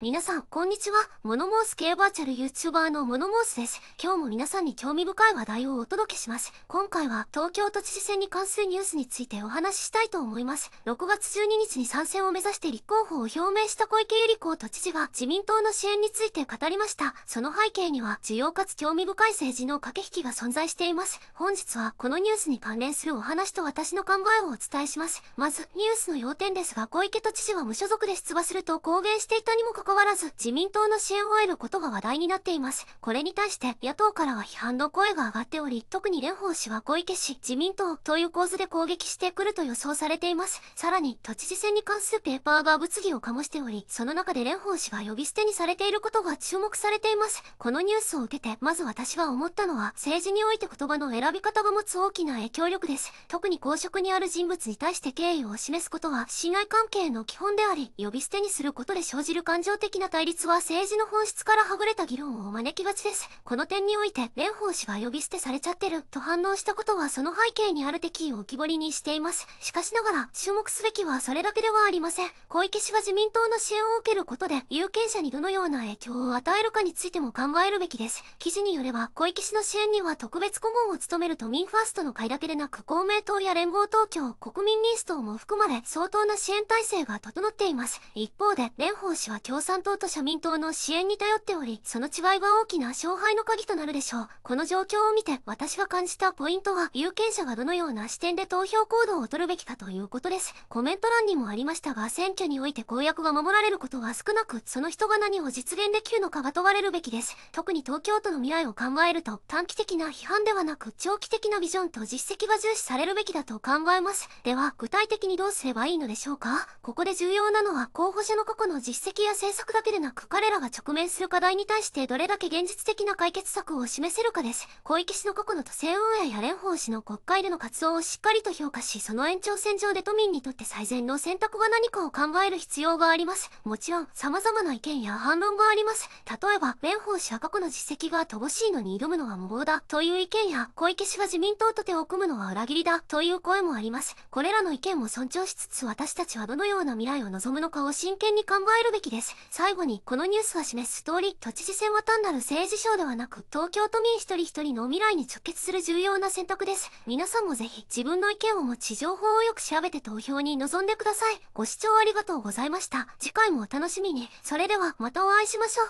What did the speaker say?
皆さん、こんにちは。モノモース系バーチャル YouTuber のモノモースです。今日も皆さんに興味深い話題をお届けします。今回は東京都知事選に関するニュースについてお話ししたいと思います。6月12日に参戦を目指して立候補を表明した小池百合子都知事が自民党の支援について語りました。その背景には、需要かつ興味深い政治の駆け引きが存在しています。本日はこのニュースに関連するお話と私の考えをお伝えします。まず、ニュースの要点ですが、小池都知事は無所属で出馬すると公言していたにもかか関わらず自民党の支援を得ることが話題になっています。これに対して野党からは批判の声が上がっており、特に蓮舫氏は小池氏、自民党という構図で攻撃してくると予想されています。さらに、都知事選に関するペーパーが物議を醸しており、その中で蓮舫氏が呼び捨てにされていることが注目されています。このニュースを受けて、まず私は思ったのは、政治において言葉の選び方が持つ大きな影響力です。特に公職にある人物に対して敬意を示すことは、信頼関係の基本であり、呼び捨てにすることで生じる感情的な対立は政治の本質からはぐれた議論を招きがちです。この点において、蓮舫氏は呼び捨てされちゃってると反応したことはその背景にある敵意を浮き彫りにしています。しかしながら、注目すべきはそれだけではありません。小池氏が自民党の支援を受けることで、有権者にどのような影響を与えるかについても考えるべきです。記事によれば、小池氏の支援には特別顧問を務める都民ファーストの会だけでなく、公明党や連合東京、国民民主党も含まれ、相当な支援体制が整っています。一方で、蓮舫氏は共産党と社民党の支援に頼っており、その違いは大きな勝敗の鍵となるでしょう。この状況を見て、私が感じたポイントは、有権者がどのような視点で投票行動を取るべきかということです。コメント欄にもありましたが、選挙において公約が守られることは少なく、その人が何を実現できるのかが問われるべきです。特に東京都の未来を考えると、短期的な批判ではなく、長期的なビジョンと実績が重視されるべきだと考えます。では、具体的にどうすればいいのでしょうかここで重要なのは、候補者の過去の実績や政策策だけでなく彼らが直面する課題に対してどれだけ現実的な解決策を示せるかです。小池氏の過去の都政運営や蓮舫氏の国会での活動をしっかりと評価し、その延長線上で都民にとって最善の選択が何かを考える必要があります。もちろん、様々な意見や反論があります。例えば、蓮舫氏は過去の実績が乏しいのに挑むのは無謀だという意見や、小池氏が自民党と手を組むのは裏切りだという声もあります。これらの意見も尊重しつつ私たちはどのような未来を望むのかを真剣に考えるべきです。最後にこのニュースは示す通り、都知事選は単なる政治賞ではなく、東京都民一人一人の未来に直結する重要な選択です。皆さんもぜひ、自分の意見を持ち情報をよく調べて投票に臨んでください。ご視聴ありがとうございました。次回もお楽しみに。それでは、またお会いしましょう。